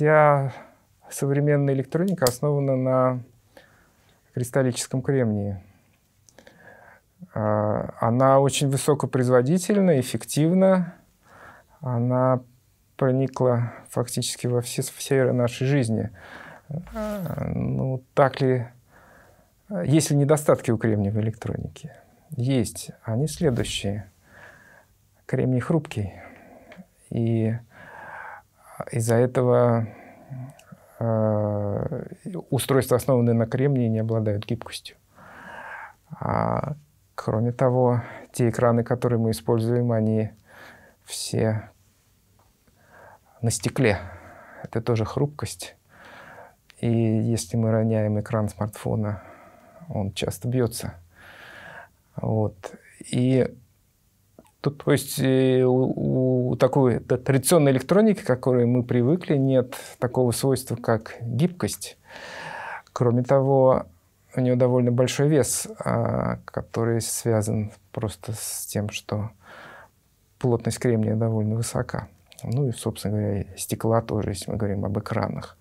вся современная электроника основана на кристаллическом кремнии. А, она очень высокопроизводительна, эффективна. Она проникла фактически во все сферы нашей жизни. А, ну, так ли... Есть ли недостатки у кремния в электронике? Есть. Они следующие. Кремний хрупкий. И из-за этого э, устройства, основанные на кремнии, не обладают гибкостью. А, кроме того, те экраны, которые мы используем, они все на стекле. Это тоже хрупкость. И если мы роняем экран смартфона, он часто бьется. Вот. И Тут, то есть э, у, у такой традиционной электроники, к которой мы привыкли, нет такого свойства, как гибкость. Кроме того, у нее довольно большой вес, а, который связан просто с тем, что плотность кремния довольно высока. Ну и, собственно говоря, стекла тоже, если мы говорим об экранах.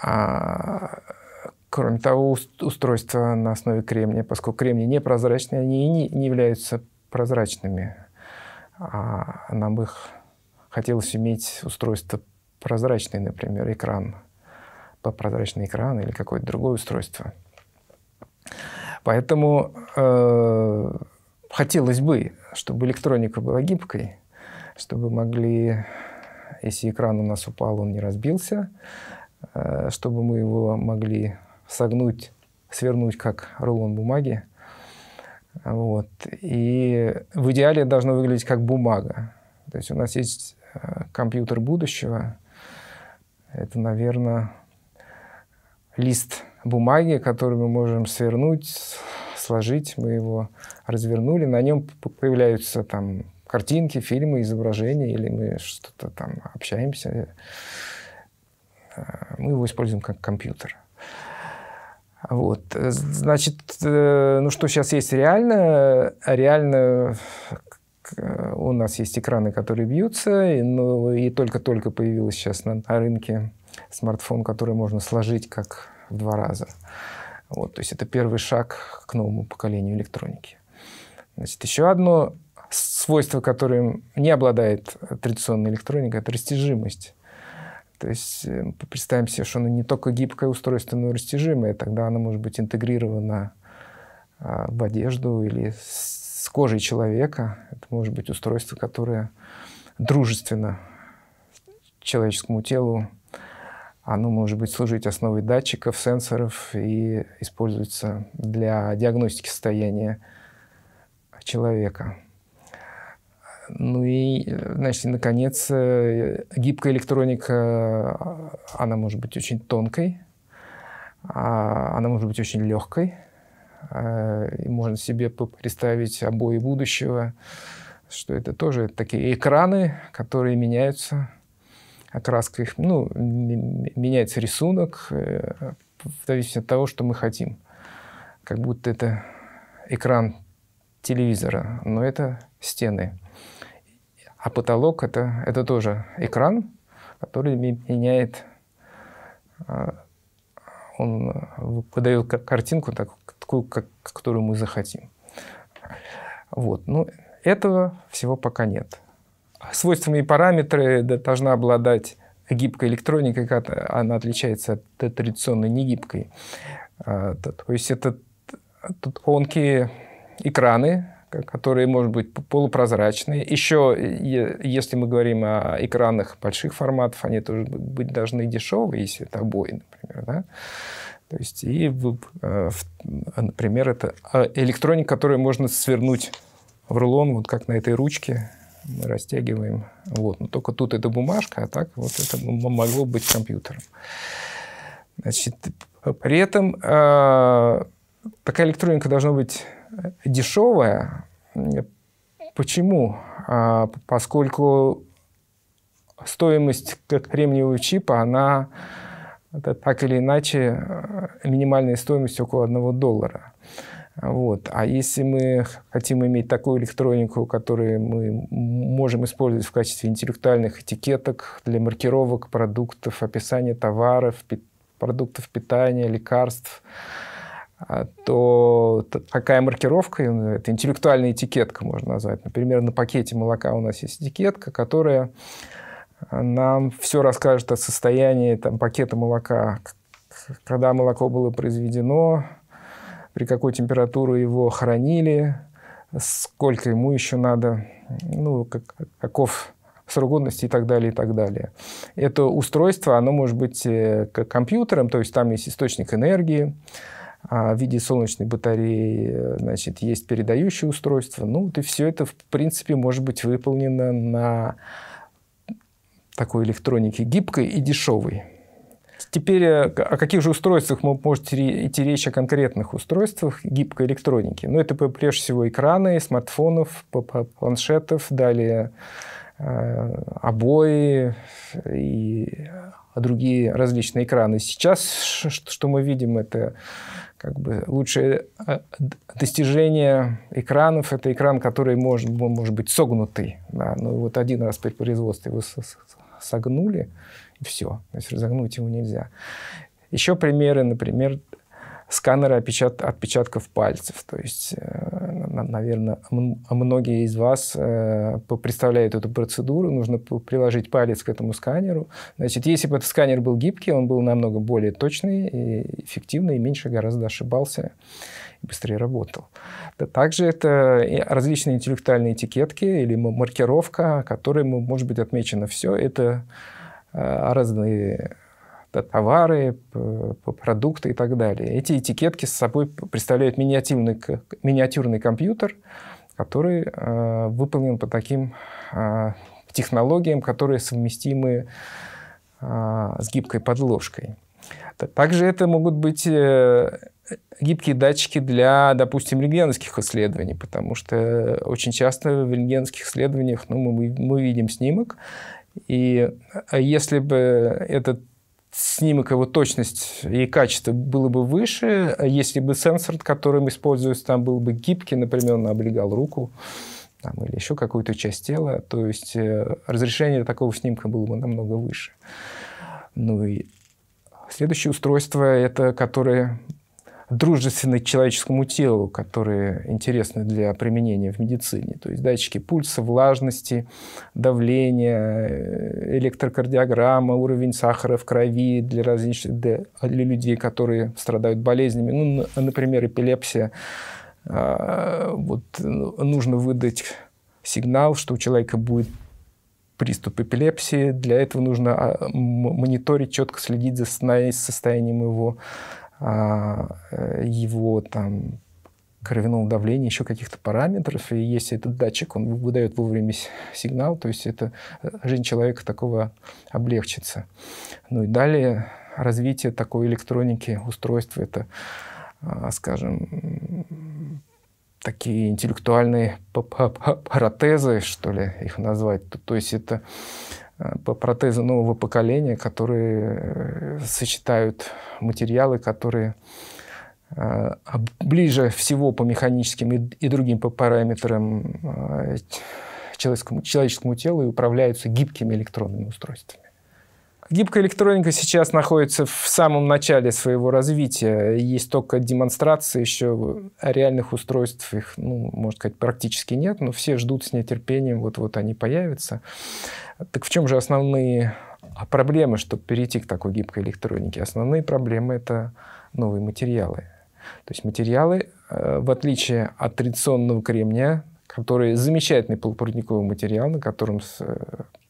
А, кроме того, устройства на основе кремния, поскольку кремний непрозрачный, они и не, не являются прозрачными. А нам их хотелось иметь устройство прозрачный, например, экран, прозрачный экран или какое-то другое устройство. Поэтому э, хотелось бы, чтобы электроника была гибкой, чтобы могли, если экран у нас упал, он не разбился, э, чтобы мы его могли согнуть, свернуть как рулон бумаги, вот. И в идеале должно выглядеть как бумага. То есть у нас есть э, компьютер будущего. Это, наверное, лист бумаги, который мы можем свернуть, сложить. Мы его развернули. На нем появляются там картинки, фильмы, изображения, или мы что-то там общаемся. Э, мы его используем как компьютер. Uh, вот. Э, значит, э, ну что сейчас есть а реально? Реально у нас есть экраны, которые бьются, но ну, и только-только появилась сейчас на рынке смартфон, который можно сложить как в два раза. Вот, то есть это первый шаг к новому поколению электроники. Значит, еще одно свойство, которым не обладает традиционная электроника, это растяжимость. То есть э, представим себе, что оно не только гибкое устройство, но и растяжимое. Тогда оно может быть интегрировано а, в одежду или с кожей человека. Это может быть устройство, которое дружественно человеческому телу. Оно может быть служить основой датчиков, сенсоров и используется для диагностики состояния человека. Ну и, э, значит, наконец, э, гибкая электроника, э, она может быть очень тонкой, а, она может быть очень легкой. И можно себе представить обои будущего, что это тоже такие экраны, которые меняются, окраска их, ну, меняется рисунок в зависимости от того, что мы хотим. Как будто это экран телевизора, но это стены. А потолок это, это тоже экран, который меняет, а, он подает э, картинку, так, такую, как, которую мы захотим. Вот. Ну, этого всего пока нет. Свойствами и параметры должна обладать гибкая электроника, как она отличается от традиционной негибкой. А, то есть это тонкие экраны, которые, может быть, полупрозрачные. Еще, если мы говорим о экранах больших форматов, они тоже быть должны дешевые, если это обои, например. Да? То есть, и, э, а, например, это а, электроника, которую можно свернуть в рулон, вот как на этой ручке мы растягиваем. Вот. Но только тут это бумажка, а так вот это могло быть компьютером. Значит, при этом а, такая электроника должна быть э, дешевая, Почему? А, поскольку стоимость кремниевого чипа, она так или иначе э, минимальная стоимость около 1 доллара. Вот. А если мы хотим иметь такую электронику, которую мы можем использовать в качестве интеллектуальных этикеток для маркировок продуктов, описания товаров, пи- продуктов питания, лекарств, а то такая маркировка, это интеллектуальная этикетка, можно назвать. Например, на пакете молока у нас есть этикетка, которая а, нам все расскажет о состоянии там, пакета молока, когда молоко было произведено, при какой температуре его хранили, сколько ему еще надо, ну, как, каков срок годности и так далее, и так далее. Это устройство, оно может быть э, компьютером, то есть там есть источник энергии, а в виде солнечной батареи, э, значит, есть передающее устройство. Ну, вот и все это, в принципе, может быть выполнено на такой электронике гибкой и дешевой. Теперь э, о каких же устройствах мы может идти речь о конкретных устройствах гибкой электроники? Ну, это прежде всего экраны, смартфонов, планшетов, далее э, обои и а другие различные экраны. Сейчас что мы видим, это как бы лучшее а, достижение экранов. Это экран, который может, может быть согнутый. Да. Ну вот один раз при производстве его согнули, и все. То есть разогнуть его нельзя. Еще примеры, например, сканеры отпечат, отпечатков пальцев. То есть, э, наверное, многие из вас э, представляют эту процедуру. Нужно приложить палец к этому сканеру. Значит, если бы этот сканер был гибкий, он был намного более точный и эффективный, и меньше гораздо ошибался быстрее работал. Да, также это различные интеллектуальные этикетки или маркировка, которой, может быть, отмечено все. Это э, разные товары, продукты и так далее. Эти этикетки с собой представляют миниатюрный, миниатюрный компьютер, который э, выполнен по таким э, технологиям, которые совместимы э, с гибкой подложкой. Также это могут быть э, гибкие датчики для, допустим, рентгеновских исследований, потому что очень часто в рентгеновских исследованиях ну, мы, мы видим снимок, и если бы этот снимок его точность и качество было бы выше, если бы сенсор, которым используется, там был бы гибкий, например, он облегал руку там, или еще какую-то часть тела. То есть э, разрешение такого снимка было бы намного выше. Ну и следующее устройство, это которое дружественны человеческому телу, которые интересны для применения в медицине. То есть датчики пульса, влажности, давления, э, электрокардиограмма, уровень сахара в крови для, различных, для людей, которые страдают болезнями. Ну, например, эпилепсия. А, вот ну, нужно выдать сигнал, что у человека будет приступ эпилепсии. Для этого нужно а, мониторить, четко следить за состоянием его а, э, его там кровяного давления, еще каких-то параметров. И если этот датчик, он выдает вовремя сигнал, то есть это э, жизнь человека такого облегчится. Ну и далее развитие такой электроники, устройств, это, а, скажем, такие интеллектуальные паратезы, что ли, их назвать. То, то есть это протезы нового поколения, которые э, сочетают материалы, которые э, ближе всего по механическим и другим по параметрам э, человеческому, человеческому телу и управляются гибкими электронными устройствами. Гибкая электроника сейчас находится в самом начале своего развития. Есть только демонстрации еще реальных устройств. Их, ну, можно сказать, практически нет, но все ждут с нетерпением, вот-вот они появятся. Так в чем же основные а, проблемы, чтобы перейти к такой гибкой электронике? Основные проблемы — это новые материалы. То есть материалы, э, в отличие от традиционного кремния, который замечательный полупроводниковый материал, на котором э,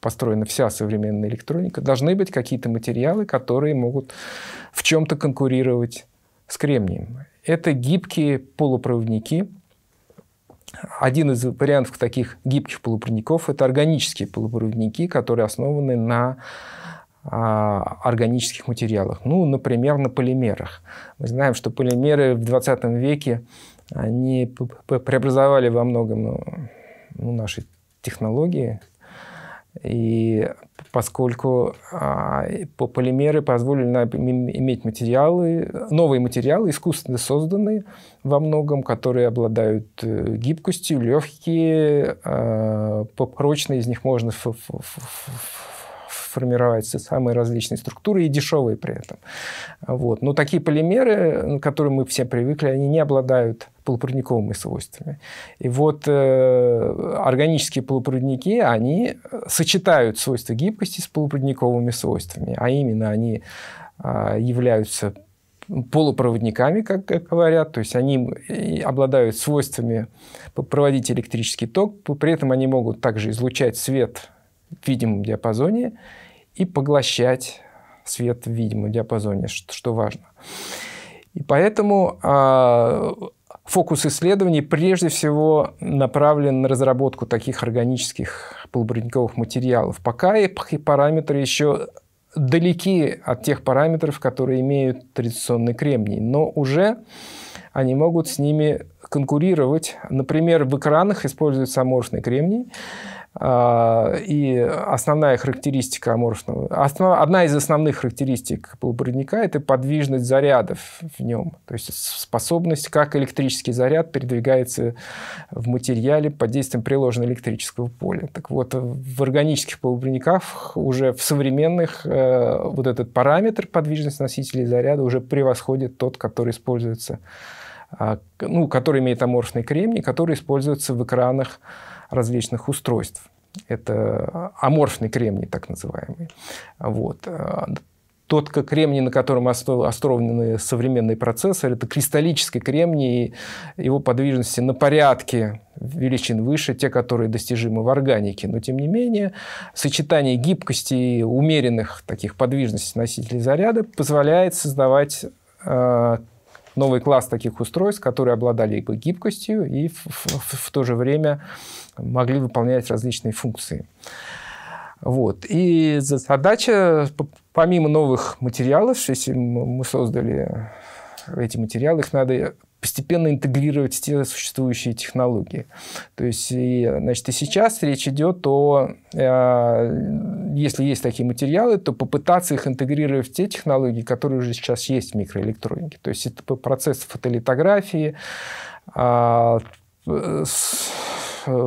построена вся современная электроника, должны быть какие-то материалы, которые могут в чем-то конкурировать с кремнием. Это гибкие полупроводники. Один из вариантов таких гибких полупроводников – это органические полупроводники, которые основаны на а, органических материалах. Ну, например, на полимерах. Мы знаем, что полимеры в 20 веке они преобразовали во многом ну, ну, наши технологии. И поскольку а, полимеры позволили нам иметь материалы, новые материалы, искусственно созданные во многом, которые обладают э, гибкостью, легкие, а, э, прочные, из них можно формировать все самые различные структуры и дешевые при этом. Вот. Но такие полимеры, к которым мы все привыкли, они не обладают полупроводниковыми свойствами. И вот э, органические полупроводники, они сочетают свойства гибкости с полупроводниковыми свойствами, а именно они э, являются полупроводниками, как говорят, то есть они э, обладают свойствами проводить электрический ток, при этом они могут также излучать свет видимом диапазоне и поглощать свет в видимом диапазоне, что важно. И поэтому а, фокус исследований прежде всего направлен на разработку таких органических полубровниковых материалов. Пока их параметры еще далеки от тех параметров, которые имеют традиционный кремний, но уже они могут с ними конкурировать. Например, в экранах используется аморфный кремний, а, и основная характеристика аморфного, основ, одна из основных характеристик полупроводника – это подвижность зарядов в нем, то есть способность, как электрический заряд передвигается в материале под действием приложенного электрического поля. Так вот, в органических полупроводниках уже в современных э, вот этот параметр подвижность носителей заряда уже превосходит тот, который используется, э, ну, который имеет аморфный кремний, который используется в экранах различных устройств. Это аморфный кремний, так называемый. Вот. Тот как кремний, на котором основаны современные процессоры, это кристаллический кремний, и его подвижности на порядке величин выше, те, которые достижимы в органике. Но, тем не менее, сочетание гибкости и умеренных таких подвижностей носителей заряда позволяет создавать э, новый класс таких устройств, которые обладали бы гибкостью и в, в, в, в то же время могли выполнять различные функции. Вот. И задача, помимо новых материалов, если мы создали эти материалы, их надо постепенно интегрировать в те существующие технологии. То есть, и, значит, и сейчас речь идет о, э, если есть такие материалы, то попытаться их интегрировать в те технологии, которые уже сейчас есть в микроэлектронике. То есть, это процесс фотолитографии, э,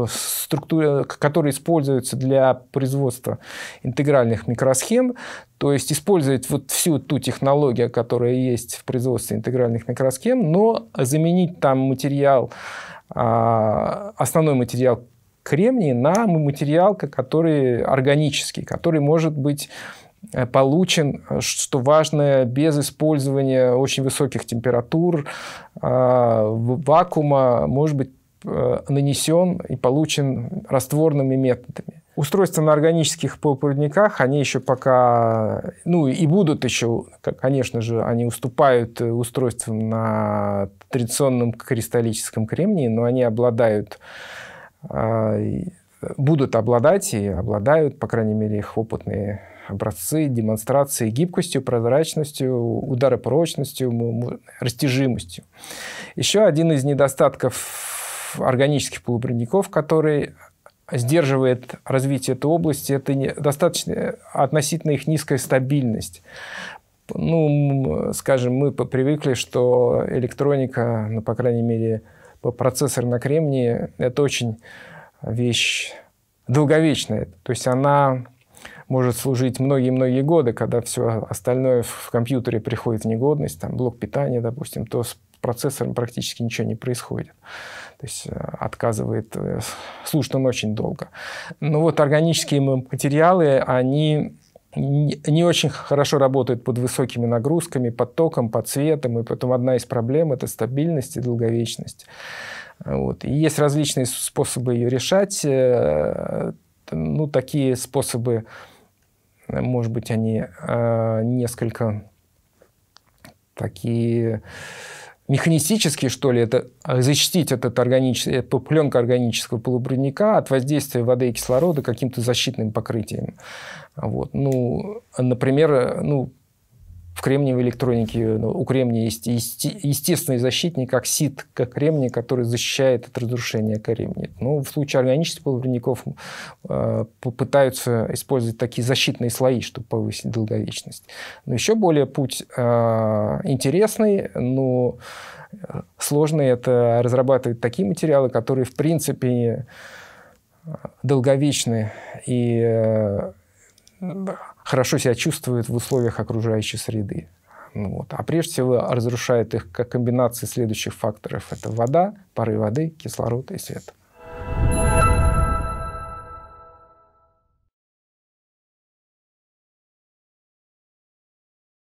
структуре, которые используются для производства интегральных микросхем, то есть использовать вот всю ту технологию, которая есть в производстве интегральных микросхем, но заменить там материал, а, основной материал кремний на материал, который органический, который может быть э, получен, что важно, без использования очень высоких температур, а, вакуума, может быть Э, нанесен и получен растворными методами. Устройства на органических полупроводниках, они еще пока, ну и будут еще, конечно же, они уступают э, устройствам на традиционном кристаллическом кремнии, но они обладают, а, будут обладать и обладают, по крайней мере, их опытные образцы, демонстрации гибкостью, прозрачностью, ударопрочностью, растяжимостью. Еще один из недостатков органических полупроводников, который сдерживает развитие этой области, это достаточно э, относительно их низкая стабильность. Ну, скажем, мы привыкли, что электроника, ну, по крайней мере, процессор на кремнии, это очень вещь долговечная. То есть она может служить многие-многие годы, когда все остальное в компьютере приходит в негодность, там блок питания, допустим, то с процессором практически ничего не происходит то есть э, отказывает э, слушать он очень долго. Но вот органические материалы, они не очень хорошо работают под высокими нагрузками, под током, под светом, и потом одна из проблем – это стабильность и долговечность. Вот. И есть различные способы ее решать. Э, ну, такие способы, может быть, они несколько такие механистически, что ли, это, защитить этот органический, эту пленку органического полупроводника от воздействия воды и кислорода каким-то защитным покрытием. Вот. Ну, например, ну, в кремниевой электронике ну, у кремния есть естественный защитник оксид кремния, который защищает от разрушения кремния. Ну, в случае органических полупроводников э, пытаются использовать такие защитные слои, чтобы повысить долговечность. Но еще более путь э, интересный, но э, сложный – это разрабатывать такие материалы, которые, в принципе, э, долговечны и э, хорошо себя чувствуют в условиях окружающей среды. ну Вот. А прежде всего разрушает их комбинации следующих факторов. Это вода, пары воды, кислород и свет.